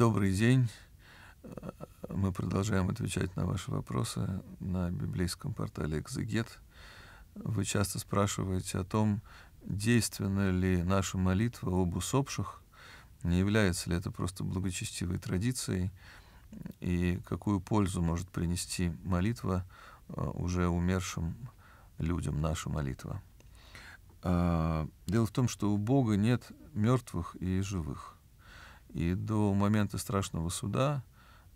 Добрый день. Э, мы продолжаем отвечать на ваши вопросы на библейском портале «Экзегет». Вы часто спрашиваете о том, действенна ли наша молитва об усопших, не является ли это просто благочестивой традицией, и какую пользу может принести молитва э, уже умершим людям, наша молитва. Э, дело в том, что у Бога нет мертвых и живых – и до момента страшного суда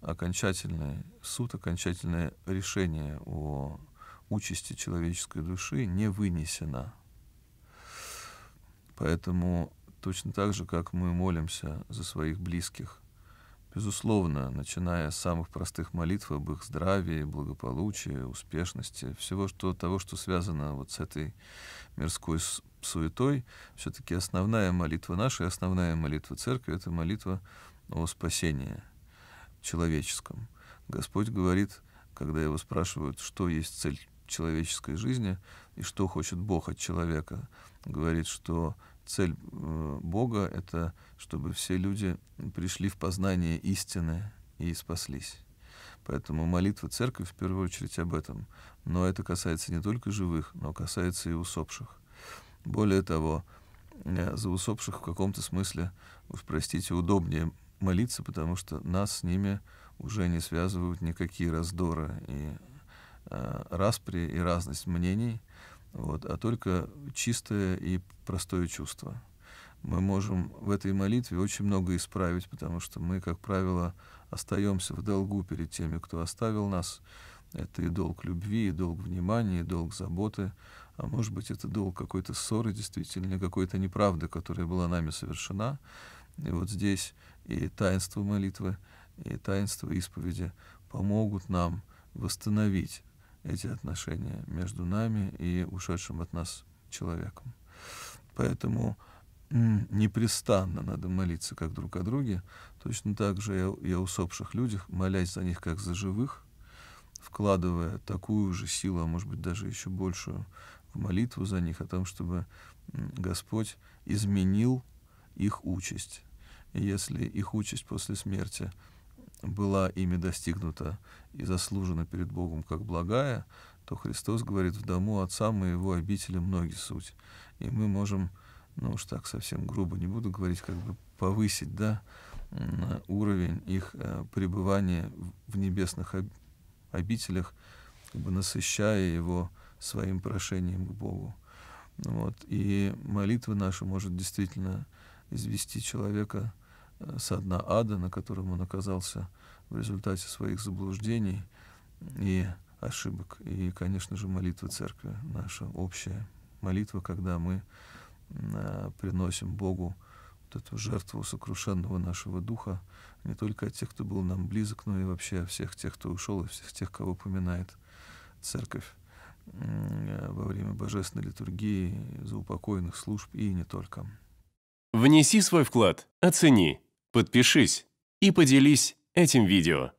окончательный суд, окончательное решение о участи человеческой души не вынесено. Поэтому точно так же, как мы молимся за своих близких, безусловно, начиная с самых простых молитв об их здравии, благополучии, успешности, всего что, того, что связано вот с этой мирской суетой. Все-таки основная молитва наша, основная молитва церкви — это молитва о спасении человеческом. Господь говорит, когда его спрашивают, что есть цель человеческой жизни и что хочет Бог от человека, говорит, что цель э, Бога — это чтобы все люди пришли в познание истины и спаслись. Поэтому молитва церкви в первую очередь об этом. Но это касается не только живых, но касается и усопших. Более того, э, за усопших в каком-то смысле, уж простите, удобнее молиться, потому что нас с ними уже не связывают никакие раздоры и э, распри и разность мнений, вот, а только чистое и простое чувство. Мы можем в этой молитве очень много исправить, потому что мы, как правило, остаемся в долгу перед теми, кто оставил нас. Это и долг любви, и долг внимания, и долг заботы а может быть, это долг какой-то ссоры действительно, какой-то неправды, которая была нами совершена. И вот здесь и таинство молитвы, и таинство исповеди помогут нам восстановить эти отношения между нами и ушедшим от нас человеком. Поэтому непрестанно надо молиться как друг о друге, точно так же и о усопших людях, молясь за них как за живых, вкладывая такую же силу, а может быть даже еще большую, молитву за них, о том, чтобы Господь изменил их участь. если их участь после смерти была ими достигнута и заслужена перед Богом как благая, то Христос говорит, в дому Отца моего обители многие суть. И мы можем, ну уж так совсем грубо не буду говорить, как бы повысить, да, уровень их э, пребывания в небесных обителях, как бы насыщая его своим прошением к Богу. Вот. И молитва наша может действительно извести человека э, со дна ада, на котором он оказался в результате своих заблуждений и ошибок. И, конечно же, молитва церкви наша общая. Молитва, когда мы э, приносим Богу вот эту жертву сокрушенного нашего духа, не только от тех, кто был нам близок, но и вообще всех тех, кто ушел, и всех тех, кого поминает церковь во время божественной литургии, за заупокойных служб и не только. Внеси свой вклад, оцени, подпишись и поделись этим видео.